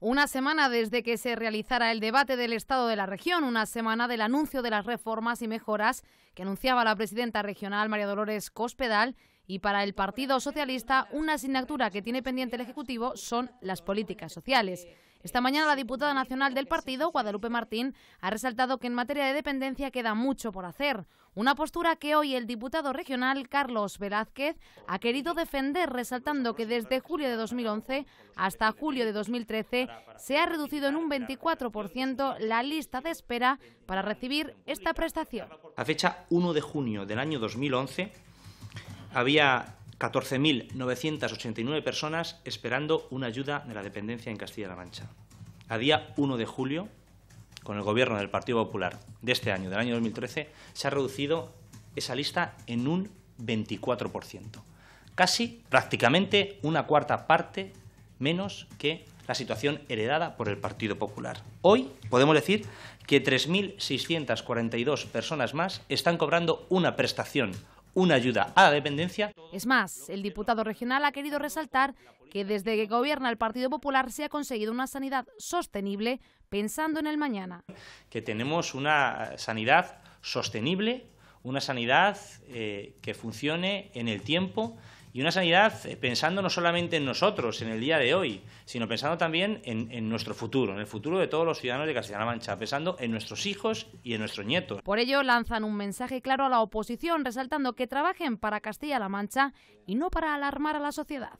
Una semana desde que se realizara el debate del estado de la región, una semana del anuncio de las reformas y mejoras que anunciaba la presidenta regional María Dolores Cospedal y para el Partido Socialista, una asignatura que tiene pendiente el Ejecutivo son las políticas sociales. Esta mañana la diputada nacional del partido, Guadalupe Martín, ha resaltado que en materia de dependencia queda mucho por hacer, una postura que hoy el diputado regional Carlos Velázquez ha querido defender, resaltando que desde julio de 2011 hasta julio de 2013 se ha reducido en un 24% la lista de espera para recibir esta prestación. A fecha 1 de junio del año 2011, había 14.989 personas esperando una ayuda de la dependencia en Castilla-La Mancha. A día 1 de julio, con el gobierno del Partido Popular de este año, del año 2013, se ha reducido esa lista en un 24%. Casi, prácticamente, una cuarta parte menos que la situación heredada por el Partido Popular. Hoy podemos decir que 3.642 personas más están cobrando una prestación una ayuda a la dependencia. Es más, el diputado regional ha querido resaltar que desde que gobierna el Partido Popular se ha conseguido una sanidad sostenible pensando en el mañana. Que tenemos una sanidad sostenible una sanidad eh, que funcione en el tiempo y una sanidad eh, pensando no solamente en nosotros, en el día de hoy, sino pensando también en, en nuestro futuro, en el futuro de todos los ciudadanos de Castilla-La Mancha, pensando en nuestros hijos y en nuestros nietos. Por ello, lanzan un mensaje claro a la oposición, resaltando que trabajen para Castilla-La Mancha y no para alarmar a la sociedad.